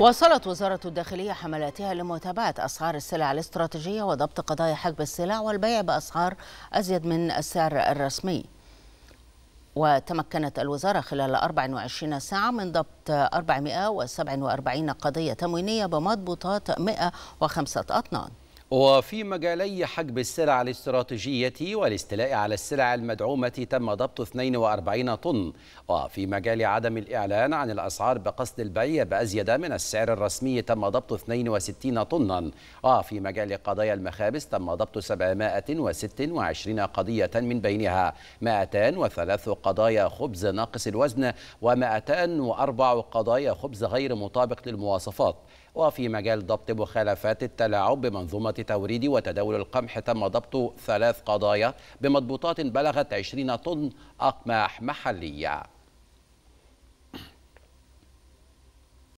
واصلت وزارة الداخلية حملاتها لمتابعة أسعار السلع الاستراتيجية وضبط قضايا حجب السلع والبيع بأسعار أزيد من السعر الرسمي وتمكنت الوزارة خلال 24 ساعة من ضبط 447 قضية تموينية بمضبوطات 105 أطنان وفي مجالي حجب السلع الاستراتيجية والاستيلاء على السلع المدعومة تم ضبط 42 طن وفي مجال عدم الإعلان عن الأسعار بقصد البيع بأزيد من السعر الرسمي تم ضبط 62 طنا وفي مجال قضايا المخابز تم ضبط 726 قضية من بينها 203 قضايا خبز ناقص الوزن و204 قضايا خبز غير مطابق للمواصفات وفي مجال ضبط مخالفات التلاعب بمنظومة توريد وتداول القمح تم ضبط ثلاث قضايا بمضبوطات بلغت 20 طن أقماح محلية